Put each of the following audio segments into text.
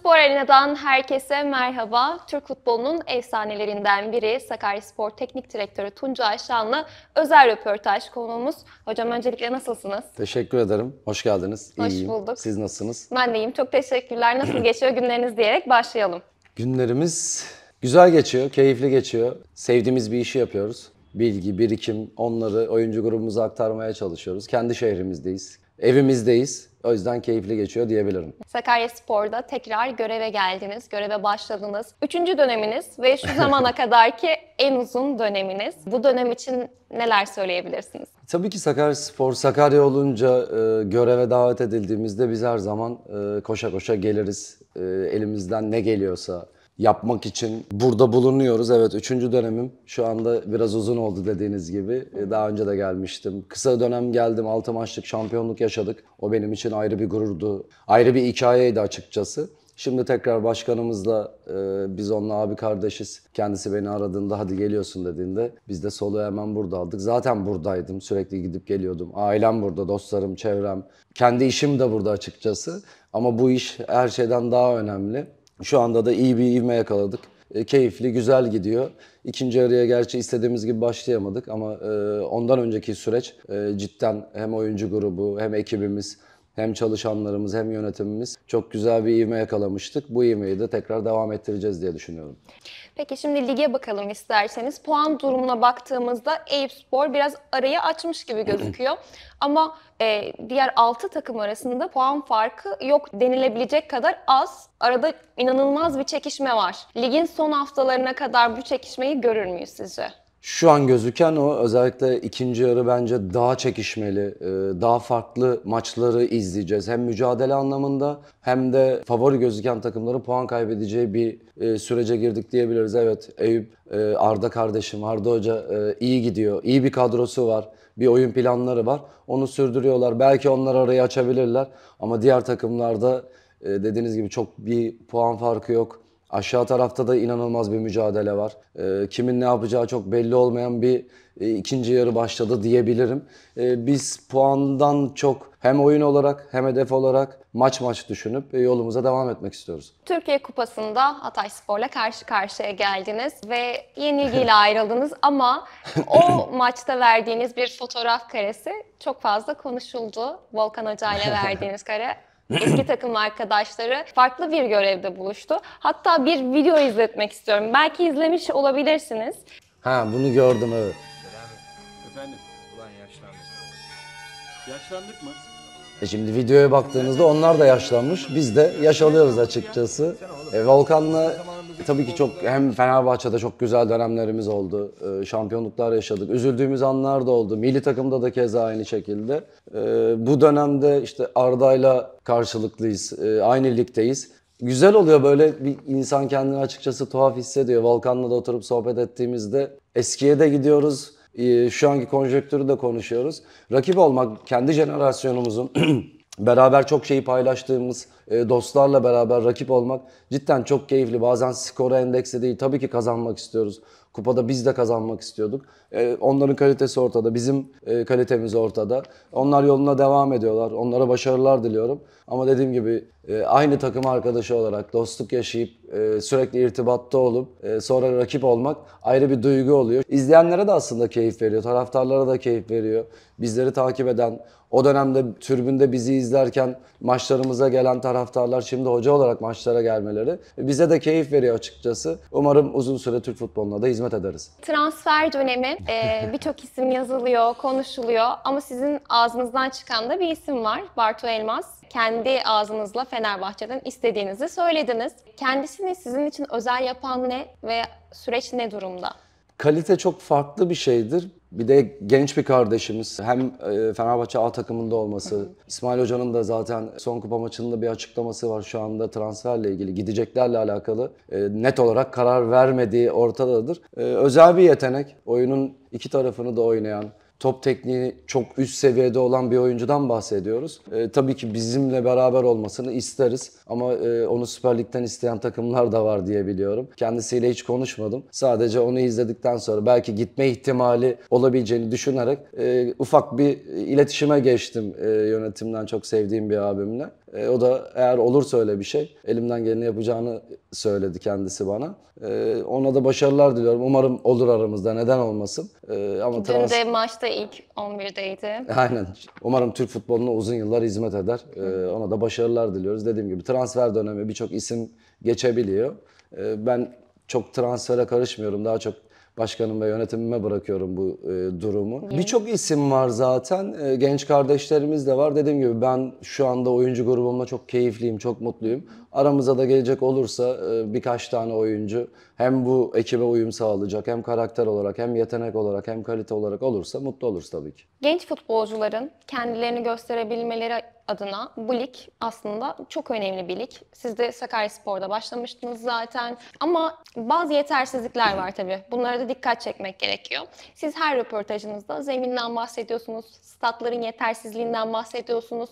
Spor Arena'dan herkese merhaba. Türk futbolunun efsanelerinden biri Sakaryaspor Teknik Direktörü Tuncay Şanlı özel röportaj konuğumuz. Hocam öncelikle nasılsınız? Teşekkür ederim. Hoş geldiniz. Hoş İyiyim. bulduk. Siz nasılsınız? Ben de iyiyim. Çok teşekkürler. Nasıl geçiyor günleriniz diyerek başlayalım. Günlerimiz güzel geçiyor, keyifli geçiyor. Sevdiğimiz bir işi yapıyoruz. Bilgi, birikim, onları oyuncu grubumuza aktarmaya çalışıyoruz. Kendi şehrimizdeyiz evimizdeyiz. O yüzden keyifli geçiyor diyebilirim. Sakarya Spor'da tekrar göreve geldiniz, göreve başladınız. Üçüncü döneminiz ve şu zamana kadarki en uzun döneminiz. Bu dönem için neler söyleyebilirsiniz? Tabii ki Sakarya Spor, Sakarya olunca e, göreve davet edildiğimizde biz her zaman e, koşa koşa geliriz. E, elimizden ne geliyorsa yapmak için burada bulunuyoruz. Evet üçüncü dönemim şu anda biraz uzun oldu dediğiniz gibi. E, daha önce de gelmiştim. Kısa dönem geldim 6 maçlık şampiyonluk yaşadık. O benim için ayrı bir gururdu. Ayrı bir hikayeydi açıkçası. Şimdi tekrar başkanımızla e, biz onunla abi kardeşiz. Kendisi beni aradığında hadi geliyorsun dediğinde biz de solu hemen burada aldık. Zaten buradaydım. Sürekli gidip geliyordum. Ailem burada, dostlarım, çevrem. Kendi işim de burada açıkçası. Ama bu iş her şeyden daha önemli. Şu anda da iyi bir ivme yakaladık. E, keyifli, güzel gidiyor. İkinci yarıya gerçi istediğimiz gibi başlayamadık ama e, ondan önceki süreç e, cidden hem oyuncu grubu hem ekibimiz hem çalışanlarımız hem yönetimimiz çok güzel bir ivme yakalamıştık. Bu ivmeyi de tekrar devam ettireceğiz diye düşünüyorum. Peki şimdi lige bakalım isterseniz. Puan durumuna baktığımızda Eyüp Spor biraz arayı açmış gibi gözüküyor. Ama e, diğer 6 takım arasında puan farkı yok denilebilecek kadar az. Arada inanılmaz bir çekişme var. Ligin son haftalarına kadar bu çekişmeyi görür müyüz sizce? şu an gözüken o özellikle ikinci yarı bence daha çekişmeli, e, daha farklı maçları izleyeceğiz. Hem mücadele anlamında hem de favori gözüken takımların puan kaybedeceği bir e, sürece girdik diyebiliriz. Evet Eyüp, e, Arda kardeşim, Arda Hoca iyi gidiyor. İyi bir kadrosu var, bir oyun planları var. Onu sürdürüyorlar. Belki onlar arayı açabilirler ama diğer takımlarda dediğiniz gibi çok bir puan farkı yok. Aşağı tarafta da inanılmaz bir mücadele var. E, kimin ne yapacağı çok belli olmayan bir e, ikinci yarı başladı diyebilirim. E, biz puandan çok hem oyun olarak hem hedef olarak maç maç düşünüp e, yolumuza devam etmek istiyoruz. Türkiye Kupası'nda Hatay Spor'la karşı karşıya geldiniz ve yenilgiyle ayrıldınız ama o maçta verdiğiniz bir fotoğraf karesi çok fazla konuşuldu. Volkan Hoca ile verdiğiniz kare Eski takım arkadaşları farklı bir görevde buluştu. Hatta bir video izletmek istiyorum. Belki izlemiş olabilirsiniz. Ha bunu gördüm evet. Efendim. Ulan yaşlandık. Yaşlandık mı? E şimdi videoya baktığınızda onlar da yaşlanmış. Biz de yaş alıyoruz açıkçası. E, Volkan'la tabii ki çok hem Fenerbahçe'de çok güzel dönemlerimiz oldu. E, şampiyonluklar yaşadık. Üzüldüğümüz anlar da oldu. Milli takımda da keza aynı şekilde. E, bu dönemde işte Arda'yla karşılıklıyız. E, aynı ligdeyiz. Güzel oluyor böyle bir insan kendini açıkçası tuhaf hissediyor. Volkan'la da oturup sohbet ettiğimizde eskiye de gidiyoruz ee, şu anki konjektürü de konuşuyoruz. Rakip olmak kendi jenerasyonumuzun beraber çok şeyi paylaştığımız e, dostlarla beraber rakip olmak cidden çok keyifli. Bazen skora endekse değil tabii ki kazanmak istiyoruz. Kupada biz de kazanmak istiyorduk. E, onların kalitesi ortada, bizim e, kalitemiz ortada. Onlar yoluna devam ediyorlar. Onlara başarılar diliyorum. Ama dediğim gibi e, aynı takım arkadaşı olarak dostluk yaşayıp sürekli irtibatta olup sonra rakip olmak ayrı bir duygu oluyor. İzleyenlere de aslında keyif veriyor, taraftarlara da keyif veriyor. Bizleri takip eden, o dönemde türbünde bizi izlerken maçlarımıza gelen taraftarlar şimdi hoca olarak maçlara gelmeleri bize de keyif veriyor açıkçası. Umarım uzun süre Türk futboluna da hizmet hizmet ederiz. Transfer dönemi e, birçok isim yazılıyor, konuşuluyor ama sizin ağzınızdan çıkan da bir isim var. Bartu Elmas. Kendi ağzınızla Fenerbahçe'den istediğinizi söylediniz. Kendisini sizin için özel yapan ne ve süreç ne durumda? Kalite çok farklı bir şeydir. Bir de genç bir kardeşimiz. Hem e, Fenerbahçe A takımında olması, İsmail Hoca'nın da zaten son kupa maçında bir açıklaması var şu anda transferle ilgili, gideceklerle alakalı. E, net olarak karar vermediği ortadadır. E, özel bir yetenek. Oyunun iki tarafını da oynayan, top tekniği çok üst seviyede olan bir oyuncudan bahsediyoruz. E, tabii ki bizimle beraber olmasını isteriz ama e, onu Süper Lig'den isteyen takımlar da var diye biliyorum. Kendisiyle hiç konuşmadım. Sadece onu izledikten sonra belki gitme ihtimali olabileceğini düşünerek e, ufak bir iletişime geçtim e, yönetimden çok sevdiğim bir abimle. E, o da eğer olursa öyle bir şey elimden geleni yapacağını söyledi kendisi bana. E, ona da başarılar diliyorum. Umarım olur aramızda. Neden olmasın? E, ama Dün trans... de maçta ilk 11'deydi. Aynen. Umarım Türk futboluna uzun yıllar hizmet eder. E, ona da başarılar diliyoruz. Dediğim gibi transfer dönemi birçok isim geçebiliyor. E, ben çok transfere karışmıyorum. Daha çok başkanım ve yönetimime bırakıyorum bu e, durumu. Birçok isim var zaten. E, genç kardeşlerimiz de var. Dediğim gibi ben şu anda oyuncu grubumla çok keyifliyim, çok mutluyum. Aramıza da gelecek olursa e, birkaç tane oyuncu hem bu ekibe uyum sağlayacak hem karakter olarak hem yetenek olarak hem kalite olarak olursa mutlu oluruz tabii ki. Genç futbolcuların kendilerini gösterebilmeleri adına bu lig aslında çok önemli bir lig. Siz de Sakaryaspor'da başlamıştınız zaten ama bazı yetersizlikler var tabii. Bunlara da dikkat çekmek gerekiyor. Siz her röportajınızda zeminden bahsediyorsunuz, statların yetersizliğinden bahsediyorsunuz.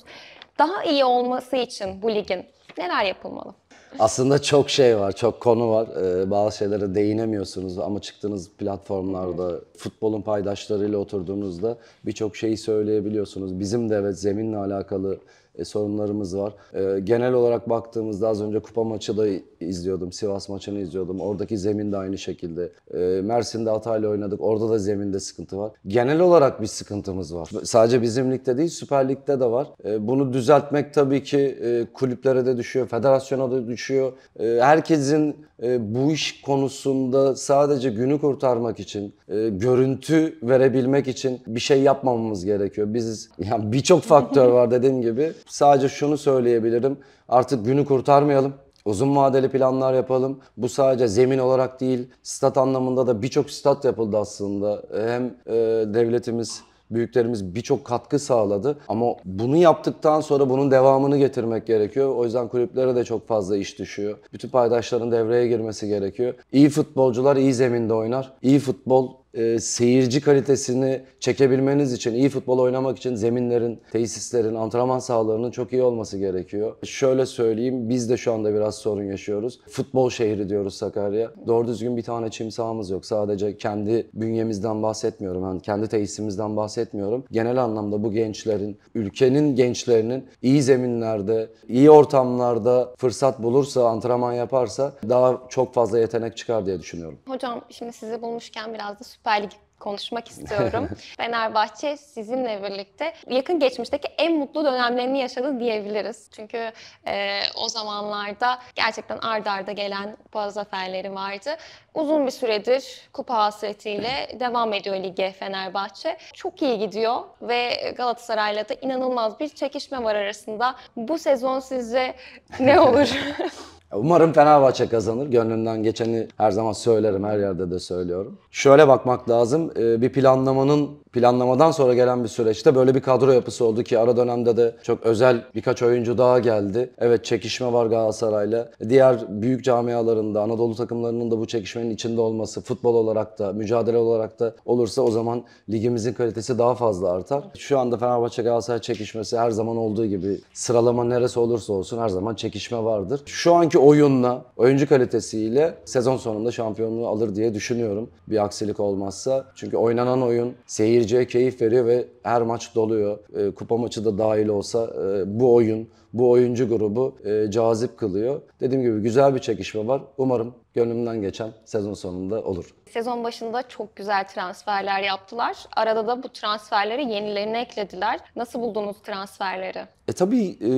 Daha iyi olması için bu ligin Neler yapılmalı? Aslında çok şey var, çok konu var. Ee, bazı şeylere değinemiyorsunuz ama çıktığınız platformlarda, futbolun paydaşlarıyla oturduğunuzda birçok şeyi söyleyebiliyorsunuz. Bizim de evet zeminle alakalı e, sorunlarımız var. E, genel olarak baktığımızda az önce kupa maçı da izliyordum. Sivas maçını izliyordum. Oradaki zemin de aynı şekilde. E, Mersin'de Hatay'la oynadık. Orada da zeminde sıkıntı var. Genel olarak bir sıkıntımız var. Sadece bizim ligde değil Süper Lig'de de var. E, bunu düzeltmek tabii ki e, kulüplere de düşüyor. Federasyona da düşüyor. E, herkesin e, bu iş konusunda sadece günü kurtarmak için, e, görüntü verebilmek için bir şey yapmamamız gerekiyor. Biz yani birçok faktör var dediğim gibi. Sadece şunu söyleyebilirim. Artık günü kurtarmayalım. Uzun vadeli planlar yapalım. Bu sadece zemin olarak değil, stat anlamında da birçok stat yapıldı aslında. Hem e, devletimiz büyüklerimiz birçok katkı sağladı. Ama bunu yaptıktan sonra bunun devamını getirmek gerekiyor. O yüzden kulüplere de çok fazla iş düşüyor. Bütün paydaşların devreye girmesi gerekiyor. İyi futbolcular iyi zeminde oynar. İyi futbol e, seyirci kalitesini çekebilmeniz için, iyi futbol oynamak için zeminlerin, tesislerin, antrenman sahalarının çok iyi olması gerekiyor. Şöyle söyleyeyim, biz de şu anda biraz sorun yaşıyoruz. Futbol şehri diyoruz Sakarya. Doğru düzgün bir tane çim sahamız yok. Sadece kendi bünyemizden bahsetmiyorum. Yani kendi tesisimizden bahsetmiyorum. Genel anlamda bu gençlerin, ülkenin gençlerinin iyi zeminlerde, iyi ortamlarda fırsat bulursa, antrenman yaparsa daha çok fazla yetenek çıkar diye düşünüyorum. Hocam şimdi sizi bulmuşken biraz da Süper Lig konuşmak istiyorum. Fenerbahçe sizinle birlikte yakın geçmişteki en mutlu dönemlerini yaşadı diyebiliriz. Çünkü e, o zamanlarda gerçekten ard arda gelen bazı zaferleri vardı. Uzun bir süredir kupa hasretiyle devam ediyor lige Fenerbahçe. Çok iyi gidiyor ve Galatasaray'la da inanılmaz bir çekişme var arasında. Bu sezon sizce ne olur? Umarım Fenerbahçe kazanır. Gönlümden geçeni her zaman söylerim, her yerde de söylüyorum. Şöyle bakmak lazım. E, bir planlamanın planlamadan sonra gelen bir süreçte böyle bir kadro yapısı oldu ki ara dönemde de çok özel birkaç oyuncu daha geldi. Evet çekişme var Galatasaray'la. Diğer büyük camialarında Anadolu takımlarının da bu çekişmenin içinde olması futbol olarak da mücadele olarak da olursa o zaman ligimizin kalitesi daha fazla artar. Şu anda Fenerbahçe Galatasaray çekişmesi her zaman olduğu gibi sıralama neresi olursa olsun her zaman çekişme vardır. Şu anki oyunla, oyuncu kalitesiyle sezon sonunda şampiyonluğu alır diye düşünüyorum. Bir aksilik olmazsa. Çünkü oynanan oyun, seyir seyirciye keyif veriyor ve her maç doluyor. E, kupa maçı da dahil olsa e, bu oyun, bu oyuncu grubu e, cazip kılıyor. Dediğim gibi güzel bir çekişme var. Umarım gönlümden geçen sezon sonunda olur sezon başında çok güzel transferler yaptılar. Arada da bu transferleri yenilerine eklediler. Nasıl buldunuz transferleri? E tabii e,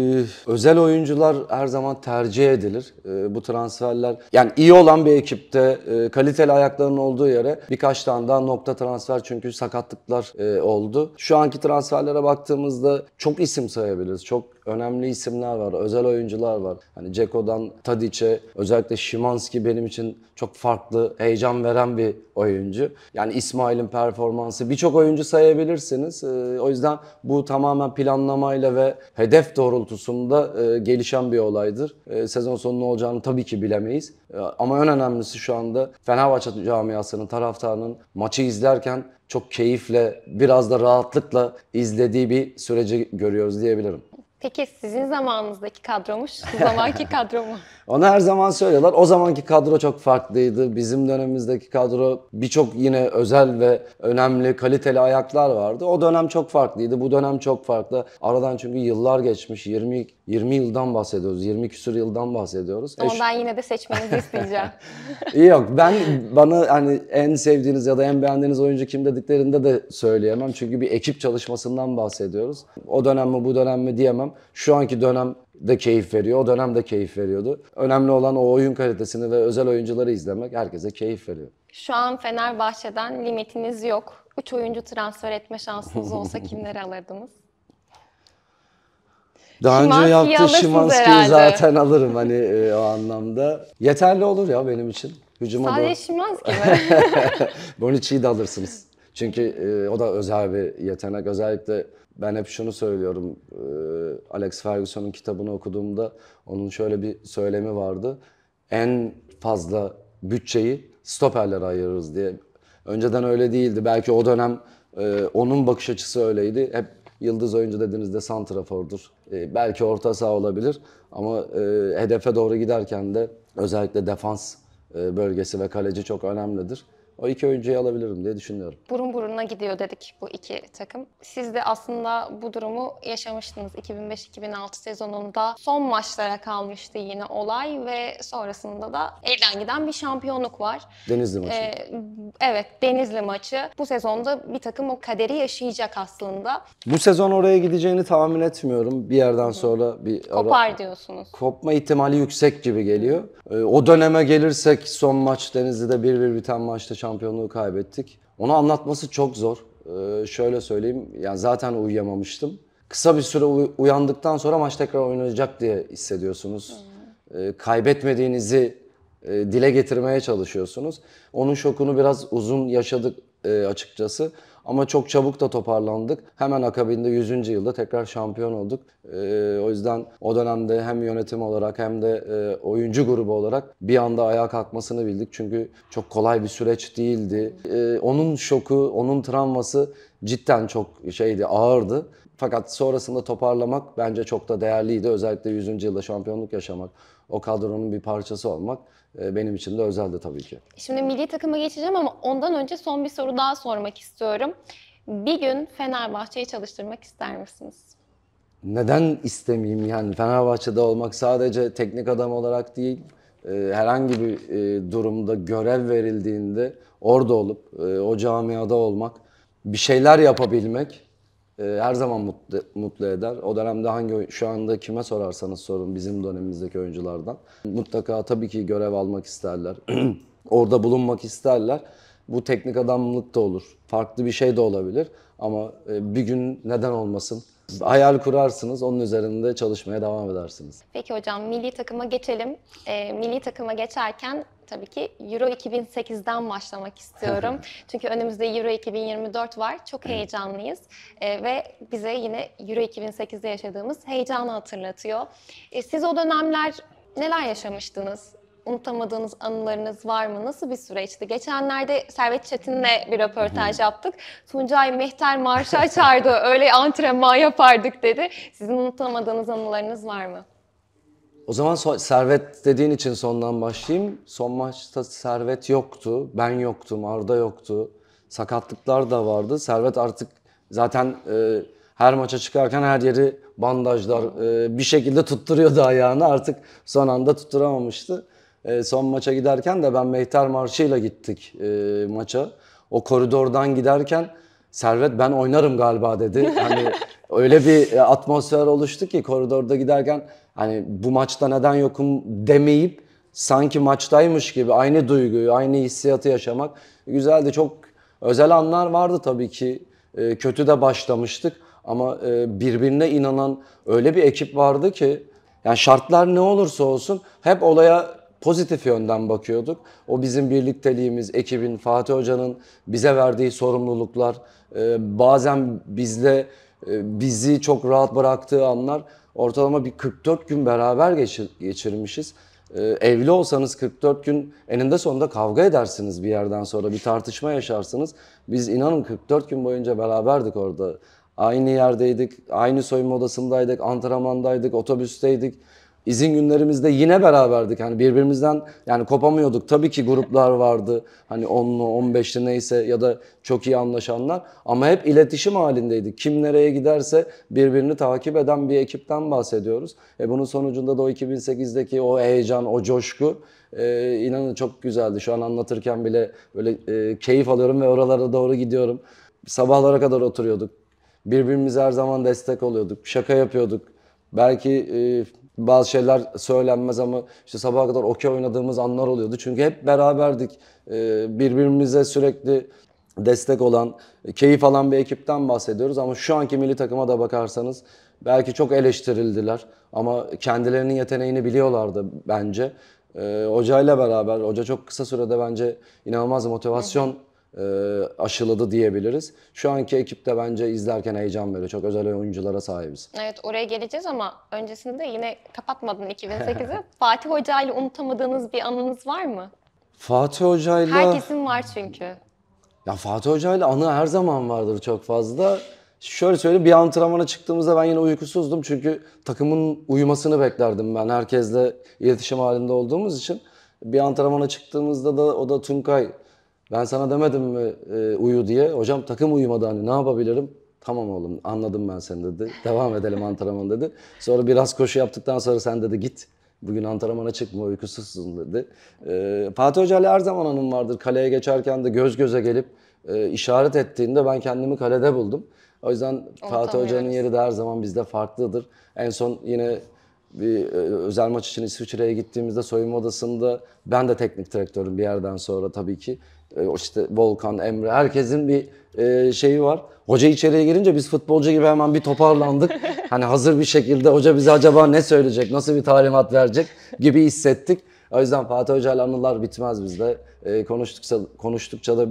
özel oyuncular her zaman tercih edilir. E, bu transferler yani iyi olan bir ekipte e, kaliteli ayaklarının olduğu yere birkaç tane daha nokta transfer çünkü sakatlıklar e, oldu. Şu anki transferlere baktığımızda çok isim sayabiliriz. Çok önemli isimler var, özel oyuncular var. Hani Ceko'dan Tadiç'e özellikle Şimanski benim için çok farklı, heyecan veren bir bir oyuncu. Yani İsmail'in performansı birçok oyuncu sayabilirsiniz. Ee, o yüzden bu tamamen planlamayla ve hedef doğrultusunda e, gelişen bir olaydır. Ee, sezon sonu ne olacağını tabii ki bilemeyiz. Ee, ama en önemlisi şu anda Fenerbahçe camiasının, taraftarının maçı izlerken çok keyifle, biraz da rahatlıkla izlediği bir süreci görüyoruz diyebilirim. Peki sizin zamanınızdaki kadromuş, zamanki kadro mu? Onu her zaman söylüyorlar. O zamanki kadro çok farklıydı. Bizim dönemimizdeki kadro birçok yine özel ve önemli, kaliteli ayaklar vardı. O dönem çok farklıydı. Bu dönem çok farklı. Aradan çünkü yıllar geçmiş. 20 20 yıldan bahsediyoruz. 20 küsur yıldan bahsediyoruz. Ondan Eş... yine de seçmenizi isteyeceğim. Yok ben bana hani en sevdiğiniz ya da en beğendiğiniz oyuncu kim dediklerinde de söyleyemem. Çünkü bir ekip çalışmasından bahsediyoruz. O dönem mi bu dönem mi diyemem. Şu anki dönem de keyif veriyor. O dönem de keyif veriyordu. Önemli olan o oyun kalitesini ve özel oyuncuları izlemek herkese keyif veriyor. Şu an Fenerbahçe'den limitiniz yok. Üç oyuncu transfer etme şansınız olsa kimleri alırdınız? Daha Şimanski önce yaptığı Şimanski'yi zaten alırım hani e, o anlamda. Yeterli olur ya benim için. Hücuma Sadece da... Şimanski mi? Bonici'yi de alırsınız. Çünkü e, o da özel bir yetenek. Özellikle ben hep şunu söylüyorum. E, Alex Ferguson'un kitabını okuduğumda onun şöyle bir söylemi vardı. En fazla bütçeyi stoperlere ayırırız diye. Önceden öyle değildi. Belki o dönem e, onun bakış açısı öyleydi. Hep Yıldız oyuncu dediğinizde santrafordur. E, belki orta saha olabilir ama e, hedefe doğru giderken de özellikle defans e, bölgesi ve kaleci çok önemlidir. O iki oyuncuyu alabilirim diye düşünüyorum. Burun buruna gidiyor dedik bu iki takım. Siz de aslında bu durumu yaşamıştınız. 2005-2006 sezonunda son maçlara kalmıştı yine olay ve sonrasında da elden giden bir şampiyonluk var. Denizli maçı. Ee, evet Denizli maçı. Bu sezonda bir takım o kaderi yaşayacak aslında. Bu sezon oraya gideceğini tahmin etmiyorum. Bir yerden sonra bir Kopar diyorsunuz. Kopma ihtimali yüksek gibi geliyor. Ee, o döneme gelirsek son maç Denizli'de bir bir biten maçta şampiyonluğu kaybettik. Onu anlatması çok zor. Ee, şöyle söyleyeyim, yani zaten uyuyamamıştım. Kısa bir süre uy- uyandıktan sonra maç tekrar oynayacak diye hissediyorsunuz. Ee, kaybetmediğinizi e, dile getirmeye çalışıyorsunuz. Onun şokunu biraz uzun yaşadık e, açıkçası. Ama çok çabuk da toparlandık. Hemen akabinde 100. yılda tekrar şampiyon olduk. E, o yüzden o dönemde hem yönetim olarak hem de e, oyuncu grubu olarak bir anda ayağa kalkmasını bildik. Çünkü çok kolay bir süreç değildi. E, onun şoku, onun travması cidden çok şeydi, ağırdı. Fakat sonrasında toparlamak bence çok da değerliydi. Özellikle 100. yılda şampiyonluk yaşamak o kadronun bir parçası olmak e, benim için de özeldi tabii ki. Şimdi milli takıma geçeceğim ama ondan önce son bir soru daha sormak istiyorum. Bir gün Fenerbahçe'yi çalıştırmak ister misiniz? Neden istemeyeyim yani Fenerbahçe'de olmak sadece teknik adam olarak değil e, herhangi bir e, durumda görev verildiğinde orada olup o camiada olmak, bir şeyler yapabilmek ee, her zaman mutlu, mutlu eder. O dönemde hangi şu anda kime sorarsanız sorun bizim dönemimizdeki oyunculardan mutlaka tabii ki görev almak isterler. Orada bulunmak isterler. Bu teknik adamlık da olur. Farklı bir şey de olabilir ama e, bir gün neden olmasın Hayal kurarsınız, onun üzerinde çalışmaya devam edersiniz. Peki hocam milli takıma geçelim. E, milli takıma geçerken tabii ki Euro 2008'den başlamak istiyorum. Çünkü önümüzde Euro 2024 var. Çok heyecanlıyız. E, ve bize yine Euro 2008'de yaşadığımız heyecanı hatırlatıyor. E, siz o dönemler neler yaşamıştınız? unutamadığınız anılarınız var mı? Nasıl bir süreçti? Geçenlerde Servet Çetin'le bir röportaj yaptık. Tuncay Mehter marşa çağırdı. Öyle antrenman yapardık dedi. Sizin unutamadığınız anılarınız var mı? O zaman Servet dediğin için sondan başlayayım. Son maçta Servet yoktu. Ben yoktum. Arda yoktu. Sakatlıklar da vardı. Servet artık zaten e, her maça çıkarken her yeri bandajlar e, bir şekilde tutturuyordu ayağını. Artık son anda tutturamamıştı. E, son maça giderken de ben Mehter Marşı'yla gittik e, maça. O koridordan giderken Servet ben oynarım galiba dedi. Hani öyle bir e, atmosfer oluştu ki koridorda giderken hani bu maçta neden yokum demeyip sanki maçtaymış gibi aynı duyguyu, aynı hissiyatı yaşamak güzeldi. Çok özel anlar vardı tabii ki. E, kötü de başlamıştık ama e, birbirine inanan öyle bir ekip vardı ki yani şartlar ne olursa olsun hep olaya pozitif yönden bakıyorduk. O bizim birlikteliğimiz, ekibin, Fatih Hoca'nın bize verdiği sorumluluklar, e, bazen bizle e, bizi çok rahat bıraktığı anlar ortalama bir 44 gün beraber geçir, geçirmişiz. E, evli olsanız 44 gün eninde sonunda kavga edersiniz bir yerden sonra bir tartışma yaşarsınız. Biz inanın 44 gün boyunca beraberdik orada. Aynı yerdeydik, aynı soyunma odasındaydık, antrenmandaydık, otobüsteydik. İzin günlerimizde yine beraberdik. Hani birbirimizden yani kopamıyorduk. Tabii ki gruplar vardı. Hani 10'lu, 15'li neyse ya da çok iyi anlaşanlar. Ama hep iletişim halindeydik. Kim nereye giderse birbirini takip eden bir ekipten bahsediyoruz. E bunun sonucunda da o 2008'deki o heyecan, o coşku e, inanın çok güzeldi. Şu an anlatırken bile böyle e, keyif alıyorum ve oralara doğru gidiyorum. Sabahlara kadar oturuyorduk. Birbirimize her zaman destek oluyorduk. Şaka yapıyorduk. Belki e, bazı şeyler söylenmez ama işte sabaha kadar okey oynadığımız anlar oluyordu. Çünkü hep beraberdik. Ee, birbirimize sürekli destek olan, keyif alan bir ekipten bahsediyoruz. Ama şu anki milli takıma da bakarsanız belki çok eleştirildiler. Ama kendilerinin yeteneğini biliyorlardı bence. ile ee, beraber, hoca çok kısa sürede bence inanılmaz motivasyon e, aşıladı diyebiliriz. Şu anki ekip de bence izlerken heyecan veriyor. Çok özel oyunculara sahibiz. Evet oraya geleceğiz ama öncesinde yine kapatmadın 2008'i. Fatih Hoca ile unutamadığınız bir anınız var mı? Fatih Hoca ile... Herkesin var çünkü. Ya Fatih Hoca ile anı her zaman vardır çok fazla. Şöyle söyleyeyim bir antrenmana çıktığımızda ben yine uykusuzdum. Çünkü takımın uyumasını beklerdim ben herkesle iletişim halinde olduğumuz için. Bir antrenmana çıktığımızda da o da Tunkay ben sana demedim mi e, uyu diye. Hocam takım uyumadı hani ne yapabilirim? Tamam oğlum anladım ben seni dedi. Devam edelim antrenman dedi. Sonra biraz koşu yaptıktan sonra sen dedi git. Bugün antrenmana çıkma uykusuzsun dedi. E, Fatih Hoca ile her zaman anım vardır. Kaleye geçerken de göz göze gelip e, işaret ettiğinde ben kendimi kalede buldum. O yüzden Onu Fatih Hoca'nın yeri de her zaman bizde farklıdır. En son yine bir e, özel maç için İsviçre'ye gittiğimizde soyunma odasında ben de teknik direktörüm bir yerden sonra tabii ki. E, işte Volkan, Emre herkesin bir e, şeyi var. Hoca içeriye girince biz futbolcu gibi hemen bir toparlandık. hani hazır bir şekilde hoca bize acaba ne söyleyecek, nasıl bir talimat verecek gibi hissettik. O yüzden Fatih Hoca ile anılar bitmez bizde. E, konuştukça, konuştukça da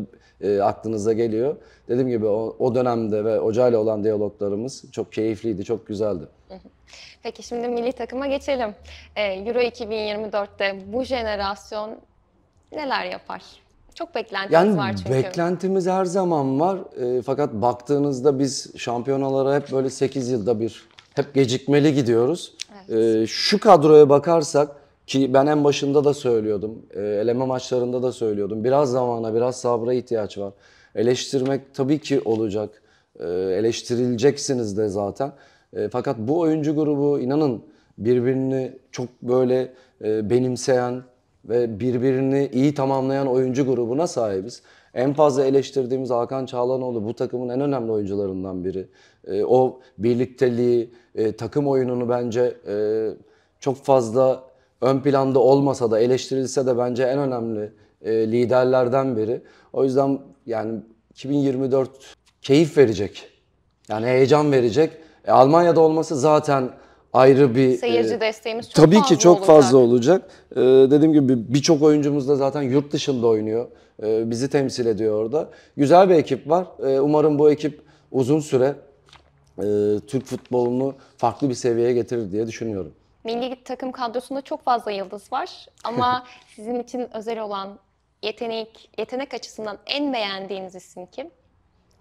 aklınıza geliyor. Dediğim gibi o, o dönemde ve Hoca ile olan diyaloglarımız çok keyifliydi, çok güzeldi. Peki şimdi milli takıma geçelim. Euro 2024'te bu jenerasyon neler yapar? Çok beklentimiz yani var çünkü. Beklentimiz her zaman var. E, fakat baktığınızda biz şampiyonalara hep böyle 8 yılda bir hep gecikmeli gidiyoruz. Evet. E, şu kadroya bakarsak ki ben en başında da söylüyordum. E, eleme maçlarında da söylüyordum. Biraz zamana, biraz sabra ihtiyaç var. Eleştirmek tabii ki olacak. E, eleştirileceksiniz de zaten. E, fakat bu oyuncu grubu inanın birbirini çok böyle e, benimseyen, ve birbirini iyi tamamlayan oyuncu grubuna sahibiz. En fazla eleştirdiğimiz Hakan Çağlanoğlu bu takımın en önemli oyuncularından biri. E, o birlikteliği, e, takım oyununu bence e, çok fazla ön planda olmasa da eleştirilse de bence en önemli e, liderlerden biri. O yüzden yani 2024 keyif verecek. Yani heyecan verecek. E, Almanya'da olması zaten ayrı bir seyirci e, desteğimiz çok tabii fazla ki çok olacak. fazla olacak. Ee, dediğim gibi birçok oyuncumuz da zaten yurt dışında oynuyor. Ee, bizi temsil ediyor orada. Güzel bir ekip var. Ee, umarım bu ekip uzun süre e, Türk futbolunu farklı bir seviyeye getirir diye düşünüyorum. Milli takım kadrosunda çok fazla yıldız var ama sizin için özel olan yetenek yetenek açısından en beğendiğiniz isim kim?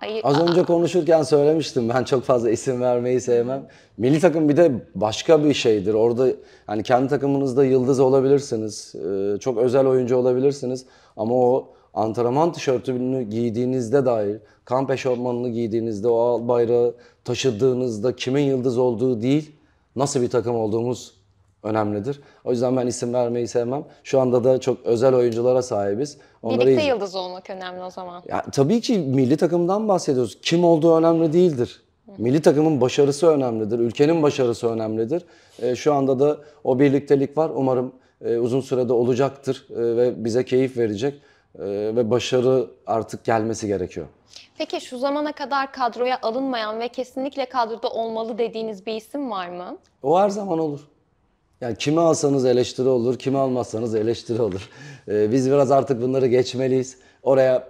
Ay, Az önce konuşurken söylemiştim ben çok fazla isim vermeyi sevmem. Milli takım bir de başka bir şeydir. Orada hani kendi takımınızda yıldız olabilirsiniz. E, çok özel oyuncu olabilirsiniz. Ama o antrenman tişörtünü giydiğinizde dair, kamp eşofmanını giydiğinizde, o al bayrağı taşıdığınızda kimin yıldız olduğu değil, nasıl bir takım olduğumuz önemlidir. O yüzden ben isim vermeyi sevmem. Şu anda da çok özel oyunculara sahibiz. Onları Birlikte yıldız olmak önemli o zaman. Ya, tabii ki milli takımdan bahsediyoruz. Kim olduğu önemli değildir. Milli takımın başarısı önemlidir, ülkenin başarısı önemlidir. E, şu anda da o birliktelik var. Umarım e, uzun sürede olacaktır e, ve bize keyif verecek ve başarı artık gelmesi gerekiyor. Peki şu zamana kadar kadroya alınmayan ve kesinlikle kadroda olmalı dediğiniz bir isim var mı? O her zaman olur. Yani kimi alsanız eleştiri olur, kimi almazsanız eleştiri olur. Ee, biz biraz artık bunları geçmeliyiz. Oraya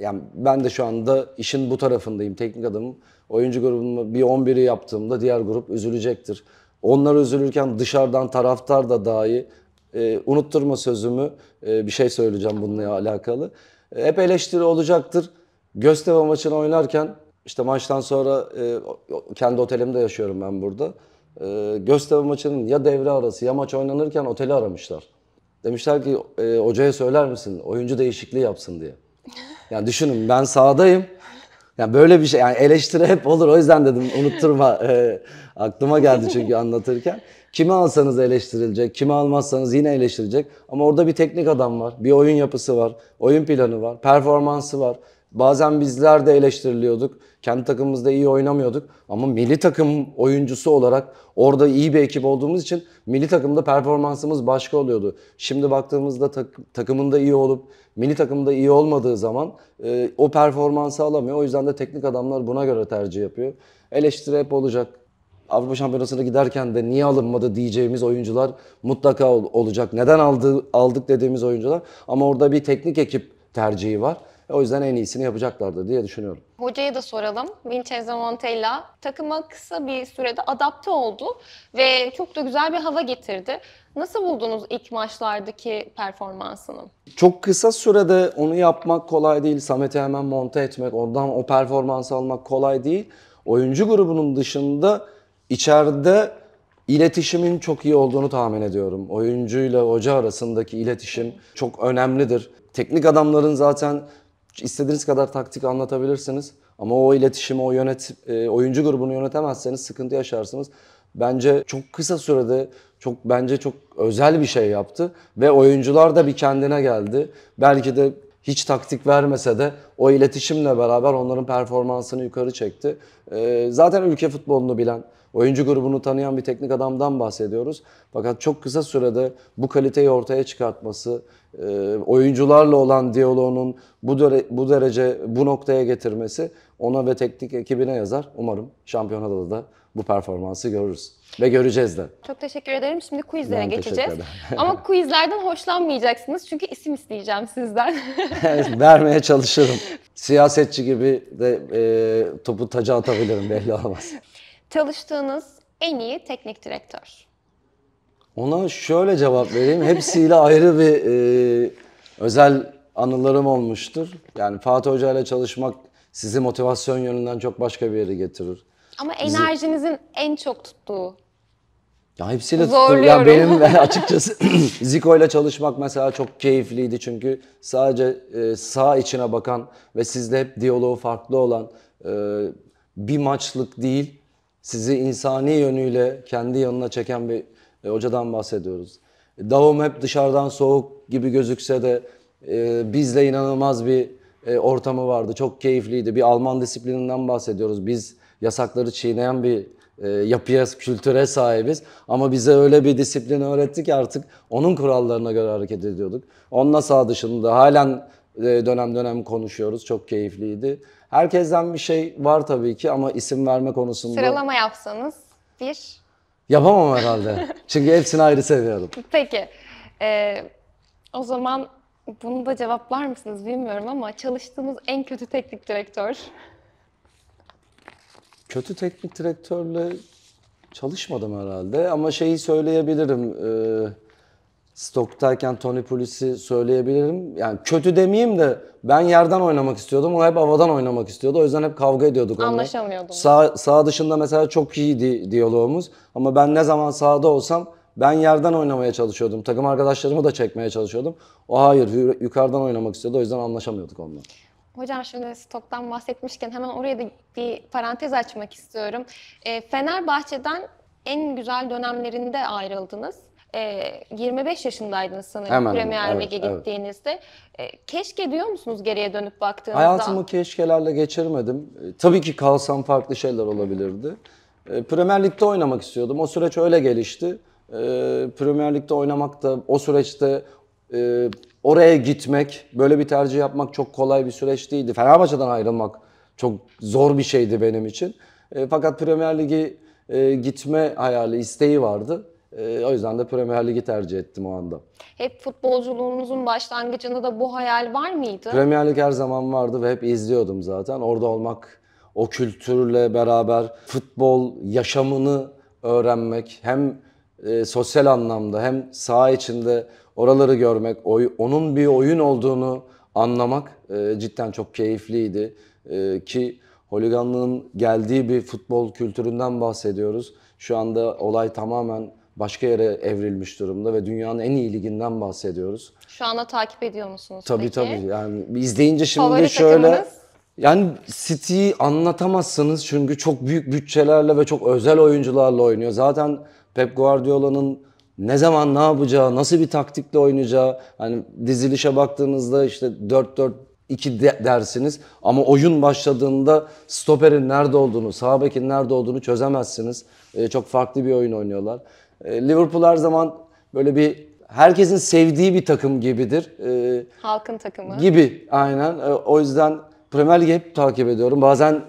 yani ben de şu anda işin bu tarafındayım teknik adamım. Oyuncu grubumu bir 11'i yaptığımda diğer grup üzülecektir. Onlar üzülürken dışarıdan taraftar da dahi e, unutturma sözümü e, bir şey söyleyeceğim bununla alakalı. E, hep eleştiri olacaktır. Göztepe maçını oynarken işte maçtan sonra e, kendi otelimde yaşıyorum ben burada e, Göztepe maçının ya devre arası ya maç oynanırken oteli aramışlar. Demişler ki e, hocaya söyler misin oyuncu değişikliği yapsın diye. Yani düşünün ben sahadayım. Yani böyle bir şey yani eleştiri hep olur o yüzden dedim unutturma e, aklıma geldi çünkü anlatırken. Kimi alsanız eleştirilecek, kimi almazsanız yine eleştirilecek. Ama orada bir teknik adam var, bir oyun yapısı var, oyun planı var, performansı var. Bazen bizler de eleştiriliyorduk. Kendi takımımızda iyi oynamıyorduk. Ama milli takım oyuncusu olarak orada iyi bir ekip olduğumuz için milli takımda performansımız başka oluyordu. Şimdi baktığımızda tak, takımında iyi olup milli takımda iyi olmadığı zaman e, o performansı alamıyor. O yüzden de teknik adamlar buna göre tercih yapıyor. Eleştiri hep olacak. Avrupa Şampiyonası'na giderken de niye alınmadı diyeceğimiz oyuncular mutlaka ol, olacak. Neden aldı, aldık dediğimiz oyuncular. Ama orada bir teknik ekip tercihi var. O yüzden en iyisini yapacaklardır diye düşünüyorum. Hocaya da soralım. Vincenzo Montella takıma kısa bir sürede adapte oldu ve çok da güzel bir hava getirdi. Nasıl buldunuz ilk maçlardaki performansını? Çok kısa sürede onu yapmak kolay değil. Samet'i hemen monte etmek, ondan o performansı almak kolay değil. Oyuncu grubunun dışında içeride iletişimin çok iyi olduğunu tahmin ediyorum. Oyuncuyla hoca arasındaki iletişim çok önemlidir. Teknik adamların zaten İstediğiniz kadar taktik anlatabilirsiniz ama o iletişimi, o yönet e, oyuncu grubunu yönetemezseniz sıkıntı yaşarsınız. Bence çok kısa sürede çok bence çok özel bir şey yaptı ve oyuncular da bir kendine geldi. Belki de hiç taktik vermese de o iletişimle beraber onların performansını yukarı çekti. E, zaten ülke futbolunu bilen Oyuncu grubunu tanıyan bir teknik adamdan bahsediyoruz. Fakat çok kısa sürede bu kaliteyi ortaya çıkartması, e, oyuncularla olan diyaloğunun bu, bu derece bu noktaya getirmesi ona ve teknik ekibine yazar. Umarım şampiyonada da bu performansı görürüz. Ve göreceğiz de. Çok teşekkür ederim. Şimdi quizlere ben geçeceğiz. Ama quizlerden hoşlanmayacaksınız çünkü isim isteyeceğim sizden. Vermeye çalışırım. Siyasetçi gibi de e, topu taca atabilirim belli olmaz. Çalıştığınız en iyi teknik direktör. Ona şöyle cevap vereyim. Hepsiyle ayrı bir e, özel anılarım olmuştur. Yani Fatih Hoca ile çalışmak sizi motivasyon yönünden çok başka bir yere getirir. Ama Bizi... enerjinizin en çok tuttuğu. Ya hepsiyle tuttu. Ya benim açıkçası Zico ile çalışmak mesela çok keyifliydi çünkü sadece e, sağ içine bakan ve sizde hep diyaloğu farklı olan e, bir maçlık değil sizi insani yönüyle kendi yanına çeken bir e, hocadan bahsediyoruz. Davum hep dışarıdan soğuk gibi gözükse de e, bizle inanılmaz bir e, ortamı vardı. Çok keyifliydi. Bir Alman disiplininden bahsediyoruz. Biz yasakları çiğneyen bir e, yapıya, kültüre sahibiz. Ama bize öyle bir disiplin öğretti ki artık onun kurallarına göre hareket ediyorduk. Onunla sağ dışında halen e, dönem dönem konuşuyoruz. Çok keyifliydi. Herkesten bir şey var tabii ki ama isim verme konusunda... Sıralama yapsanız bir... Yapamam herhalde. Çünkü hepsini ayrı seviyorum. Peki. Ee, o zaman bunu da cevaplar mısınız bilmiyorum ama çalıştığınız en kötü teknik direktör? Kötü teknik direktörle çalışmadım herhalde ama şeyi söyleyebilirim. Ee, stoktayken Tony Pulis'i söyleyebilirim. Yani kötü demeyeyim de ben yerden oynamak istiyordum. O hep havadan oynamak istiyordu. O yüzden hep kavga ediyorduk onunla. Anlaşamıyordunuz. Sağ, sağ dışında mesela çok iyi di- diyalogumuz. Ama ben ne zaman sağda olsam ben yerden oynamaya çalışıyordum. Takım arkadaşlarımı da çekmeye çalışıyordum. O hayır yukarıdan oynamak istiyordu. O yüzden anlaşamıyorduk onunla. Hocam şimdi stoktan bahsetmişken hemen oraya da bir parantez açmak istiyorum. E, Fenerbahçe'den en güzel dönemlerinde ayrıldınız e, ee, 25 yaşındaydınız sanırım Hemen Premier Lig'e evet, gittiğinizde. Evet. E, keşke diyor musunuz geriye dönüp baktığınızda? Hayatımı keşkelerle geçirmedim. E, tabii ki kalsam farklı şeyler olabilirdi. E, Premier Lig'de oynamak istiyordum. O süreç öyle gelişti. E, Premier Lig'de oynamak da o süreçte e, oraya gitmek, böyle bir tercih yapmak çok kolay bir süreç değildi. Fenerbahçe'den ayrılmak çok zor bir şeydi benim için. E, fakat Premier Lig'e e, gitme hayali, isteği vardı. Ee, o yüzden de Premier Lig'i tercih ettim o anda. Hep futbolculuğunuzun başlangıcında da bu hayal var mıydı? Premier Lig her zaman vardı ve hep izliyordum zaten. Orada olmak, o kültürle beraber futbol yaşamını öğrenmek hem e, sosyal anlamda hem saha içinde oraları görmek, oy, onun bir oyun olduğunu anlamak e, cidden çok keyifliydi. E, ki holiganlığın geldiği bir futbol kültüründen bahsediyoruz. Şu anda olay tamamen başka yere evrilmiş durumda ve dünyanın en iyi liginden bahsediyoruz. Şu anda takip ediyor musunuz tabii, peki? Tabii yani izleyince şimdi Favori şöyle... Takımınız? Yani City'yi anlatamazsınız çünkü çok büyük bütçelerle ve çok özel oyuncularla oynuyor. Zaten Pep Guardiola'nın ne zaman ne yapacağı, nasıl bir taktikle oynayacağı, hani dizilişe baktığınızda işte 4-4 iki de dersiniz ama oyun başladığında stoperin nerede olduğunu, sağ bekin nerede olduğunu çözemezsiniz. Ee, çok farklı bir oyun oynuyorlar. E, Liverpool her zaman böyle bir herkesin sevdiği bir takım gibidir. E, Halkın takımı. Gibi aynen. E, o yüzden Premier Lig'i hep takip ediyorum. Bazen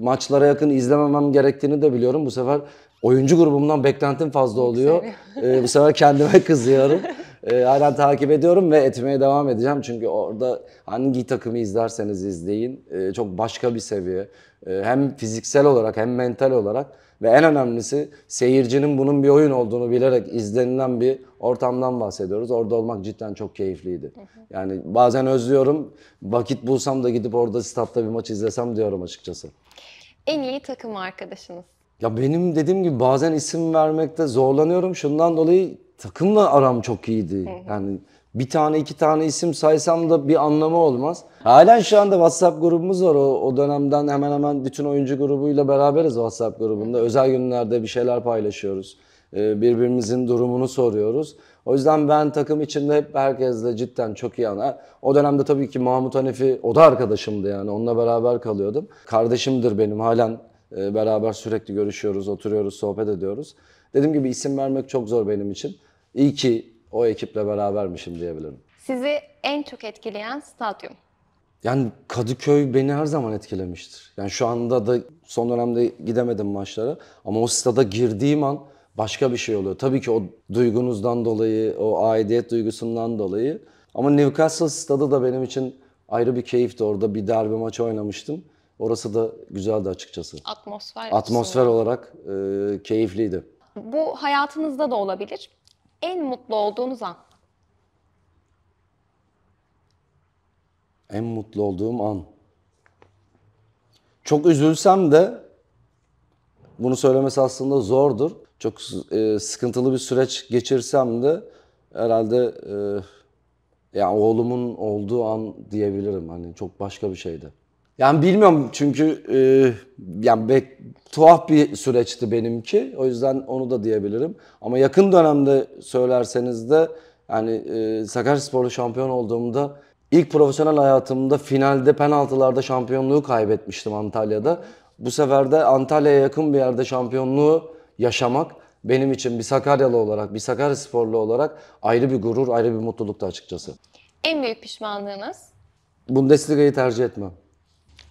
maçlara yakın izlememem gerektiğini de biliyorum. Bu sefer oyuncu grubumdan beklentim fazla oluyor. Ee, bu sefer kendime kızıyorum. Ee, hala takip ediyorum ve etmeye devam edeceğim. Çünkü orada hangi takımı izlerseniz izleyin. Ee, çok başka bir seviye. Ee, hem fiziksel olarak hem mental olarak ve en önemlisi seyircinin bunun bir oyun olduğunu bilerek izlenilen bir ortamdan bahsediyoruz. Orada olmak cidden çok keyifliydi. Yani bazen özlüyorum. Vakit bulsam da gidip orada statta bir maç izlesem diyorum açıkçası. En iyi takım arkadaşınız? Ya benim dediğim gibi bazen isim vermekte zorlanıyorum. Şundan dolayı takımla aram çok iyiydi. Yani bir tane iki tane isim saysam da bir anlamı olmaz. Halen şu anda WhatsApp grubumuz var. O, o dönemden hemen hemen bütün oyuncu grubuyla beraberiz WhatsApp grubunda. Özel günlerde bir şeyler paylaşıyoruz. Ee, birbirimizin durumunu soruyoruz. O yüzden ben takım içinde hep herkesle cidden çok iyi anlar. O dönemde tabii ki Mahmut Hanefi o da arkadaşımdı yani. Onunla beraber kalıyordum. Kardeşimdir benim halen e, beraber sürekli görüşüyoruz, oturuyoruz, sohbet ediyoruz. Dediğim gibi isim vermek çok zor benim için. İyi ki o ekiple berabermişim diyebilirim. Sizi en çok etkileyen stadyum? Yani Kadıköy beni her zaman etkilemiştir. Yani şu anda da son dönemde gidemedim maçlara ama o stada girdiğim an başka bir şey oluyor. Tabii ki o duygunuzdan dolayı, o aidiyet duygusundan dolayı. Ama Newcastle stadı da benim için ayrı bir keyifti. Orada bir derbi maçı oynamıştım. Orası da güzeldi açıkçası. Atmosfer. Atmosfer olarak e, keyifliydi. Bu hayatınızda da olabilir en mutlu olduğunuz an? En mutlu olduğum an. Çok üzülsem de bunu söylemesi aslında zordur. Çok e, sıkıntılı bir süreç geçirsem de herhalde e, ya yani oğlumun olduğu an diyebilirim. Hani çok başka bir şeydi. Yani bilmiyorum çünkü e, yani be, tuhaf bir süreçti benimki. O yüzden onu da diyebilirim. Ama yakın dönemde söylerseniz de yani e, Sakaryaspor'la şampiyon olduğumda ilk profesyonel hayatımda finalde penaltılarda şampiyonluğu kaybetmiştim Antalya'da. Bu sefer de Antalya'ya yakın bir yerde şampiyonluğu yaşamak benim için bir Sakaryalı olarak, bir Sakaryasporlu olarak ayrı bir gurur, ayrı bir mutluluktu açıkçası. En büyük pişmanlığınız? Bundesliga'yı tercih etmem.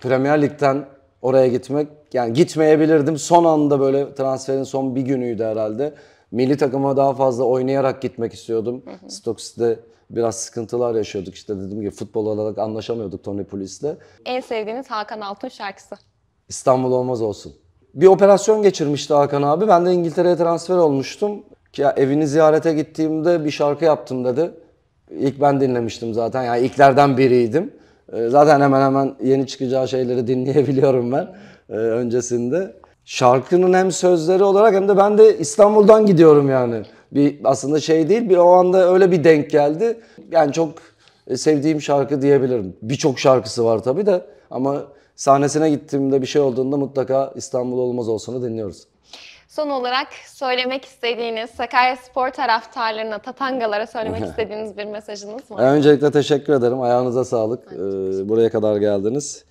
Premier Lig'den oraya gitmek yani gitmeyebilirdim. Son anda böyle transferin son bir günüydü herhalde. Milli takıma daha fazla oynayarak gitmek istiyordum. Hı hı. biraz sıkıntılar yaşıyorduk işte dedim ki futbol olarak anlaşamıyorduk Tony Pulis'le. En sevdiğiniz Hakan Altun şarkısı? İstanbul olmaz olsun. Bir operasyon geçirmişti Hakan abi. Ben de İngiltere'ye transfer olmuştum. Ki evini ziyarete gittiğimde bir şarkı yaptım dedi. İlk ben dinlemiştim zaten. Yani ilklerden biriydim. Ee, zaten hemen hemen yeni çıkacağı şeyleri dinleyebiliyorum ben e, öncesinde. Şarkının hem sözleri olarak hem de ben de İstanbul'dan gidiyorum yani. Bir aslında şey değil, bir o anda öyle bir denk geldi. Yani çok e, sevdiğim şarkı diyebilirim. Birçok şarkısı var tabii de ama sahnesine gittiğimde bir şey olduğunda mutlaka İstanbul olmaz olsunu dinliyoruz. Son olarak söylemek istediğiniz, Sakarya Spor taraftarlarına, Tatangalara söylemek istediğiniz bir mesajınız var mı? Öncelikle teşekkür ederim. Ayağınıza sağlık. Ee, buraya kadar geldiniz.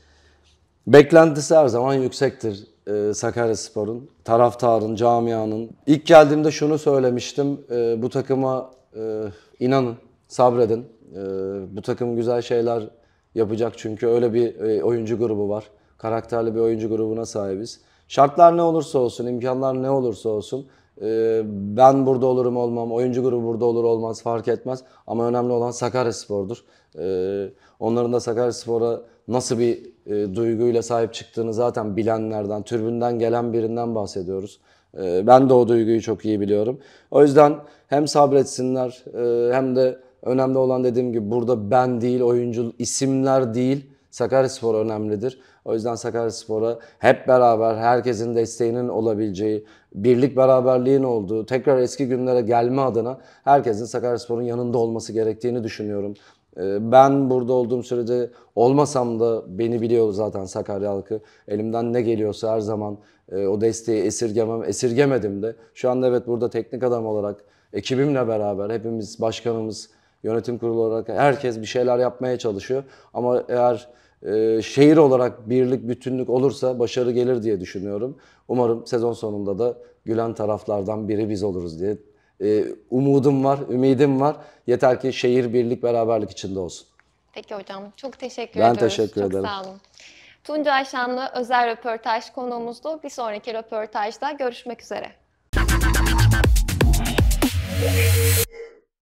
Beklentisi her zaman yüksektir e, Sakarya Spor'un, taraftarın, camianın. İlk geldiğimde şunu söylemiştim. E, bu takıma e, inanın, sabredin. E, bu takım güzel şeyler yapacak çünkü öyle bir e, oyuncu grubu var. Karakterli bir oyuncu grubuna sahibiz. Şartlar ne olursa olsun, imkanlar ne olursa olsun e, ben burada olurum olmam, oyuncu grubu burada olur olmaz fark etmez. Ama önemli olan Sakarya Spor'dur. E, onların da Sakarya Spor'a nasıl bir e, duyguyla sahip çıktığını zaten bilenlerden, türbünden gelen birinden bahsediyoruz. Ben de o duyguyu çok iyi biliyorum. O yüzden hem sabretsinler hem de önemli olan dediğim gibi burada ben değil, oyuncu isimler değil, Sakaryaspor önemlidir. O yüzden Sakaryaspor'a hep beraber herkesin desteğinin olabileceği, birlik beraberliğin olduğu, tekrar eski günlere gelme adına herkesin Sakaryaspor'un yanında olması gerektiğini düşünüyorum. Ee, ben burada olduğum sürece olmasam da beni biliyor zaten Sakarya halkı. Elimden ne geliyorsa her zaman e, o desteği esirgemem, esirgemedim de. Şu anda evet burada teknik adam olarak ekibimle beraber hepimiz başkanımız, Yönetim kurulu olarak herkes bir şeyler yapmaya çalışıyor. Ama eğer e, şehir olarak birlik, bütünlük olursa başarı gelir diye düşünüyorum. Umarım sezon sonunda da gülen taraflardan biri biz oluruz diye e, umudum var, ümidim var. Yeter ki şehir birlik, beraberlik içinde olsun. Peki hocam. Çok teşekkür ben ediyoruz. Ben teşekkür Çok ederim. Çok sağ olun. Tuncay Şanlı özel röportaj konuğumuzdu. Bir sonraki röportajda görüşmek üzere.